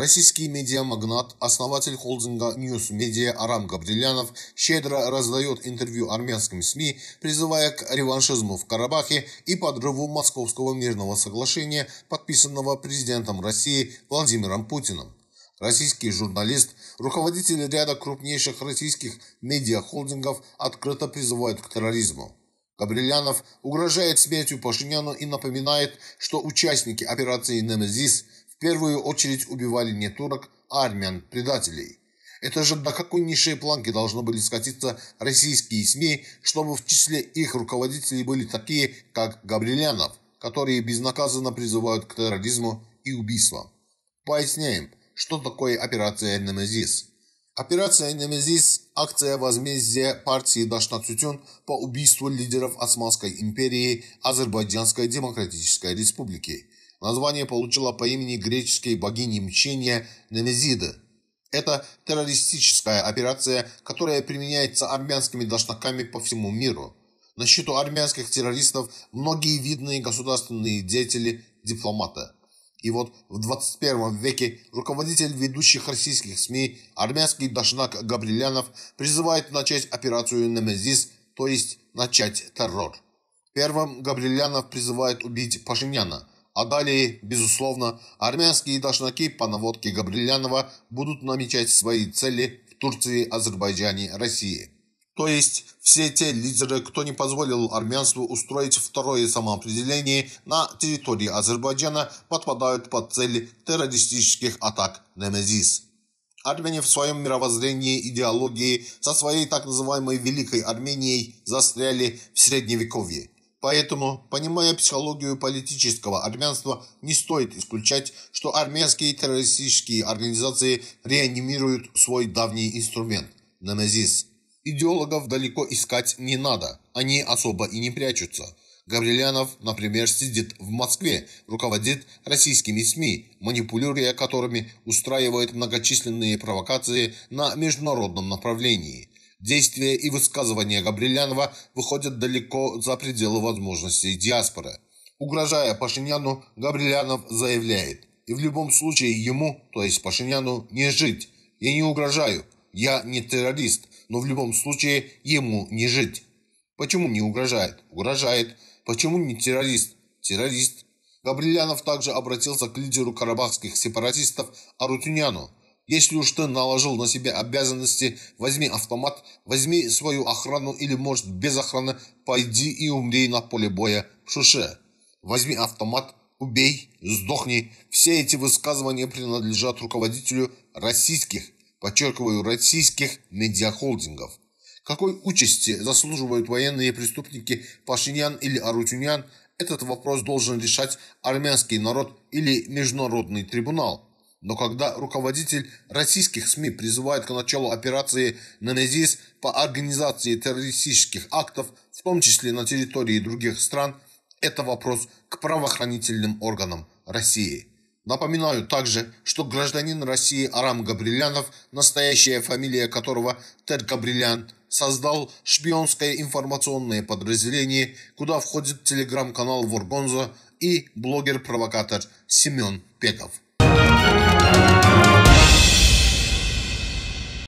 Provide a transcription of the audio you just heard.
Российский медиамагнат, основатель холдинга News Media Арам Габрилянов щедро раздает интервью армянским СМИ, призывая к реваншизму в Карабахе и подрыву Московского мирного соглашения, подписанного президентом России Владимиром Путиным. Российский журналист, руководитель ряда крупнейших российских медиахолдингов открыто призывает к терроризму. Габрилянов угрожает смертью Пашиняну и напоминает, что участники операции «Немезис» первую очередь убивали не турок, а армян-предателей. Это же до какой низшей планки должны были скатиться российские СМИ, чтобы в числе их руководителей были такие, как Габрилянов, которые безнаказанно призывают к терроризму и убийствам. Поясняем, что такое операция «Немезис». Операция «Немезис» – акция возмездия партии Дашна Цютюн по убийству лидеров Османской империи Азербайджанской Демократической Республики – Название получила по имени греческой богини мщения Немезиды. Это террористическая операция, которая применяется армянскими должниками по всему миру. На счету армянских террористов многие видные государственные деятели, дипломаты. И вот в 21 веке руководитель ведущих российских СМИ, армянский Дашнак Габрилянов, призывает начать операцию «Немезис», то есть начать террор. Первым Габрилянов призывает убить Пашиняна, а далее, безусловно, армянские должнаки по наводке Габрилянова будут намечать свои цели в Турции, Азербайджане, России. То есть все те лидеры, кто не позволил армянству устроить второе самоопределение на территории Азербайджана, подпадают под цели террористических атак «Немезис». Армяне в своем мировоззрении идеологии со своей так называемой Великой Арменией застряли в Средневековье. Поэтому, понимая психологию политического армянства, не стоит исключать, что армянские террористические организации реанимируют свой давний инструмент – намазис. Идеологов далеко искать не надо, они особо и не прячутся. Гаврилянов, например, сидит в Москве, руководит российскими СМИ, манипулируя которыми устраивает многочисленные провокации на международном направлении. Действия и высказывания Габрилянова выходят далеко за пределы возможностей диаспоры. Угрожая Пашиняну, Габрилянов заявляет, и в любом случае ему, то есть Пашиняну, не жить. Я не угрожаю, я не террорист, но в любом случае ему не жить. Почему не угрожает? Угрожает. Почему не террорист? Террорист. Габрилянов также обратился к лидеру карабахских сепаратистов Арутюняну, если уж ты наложил на себя обязанности, возьми автомат, возьми свою охрану или, может, без охраны, пойди и умри на поле боя в Шуше. Возьми автомат, убей, сдохни. Все эти высказывания принадлежат руководителю российских, подчеркиваю, российских медиахолдингов. Какой участи заслуживают военные преступники Пашинян или Арутюнян, этот вопрос должен решать армянский народ или международный трибунал. Но когда руководитель российских СМИ призывает к началу операции «Ненезис» по организации террористических актов, в том числе на территории других стран, это вопрос к правоохранительным органам России. Напоминаю также, что гражданин России Арам Габрилянов, настоящая фамилия которого Тед Габрилян, создал шпионское информационное подразделение, куда входит телеграм-канал Воргонзо и блогер-провокатор Семен Пеков.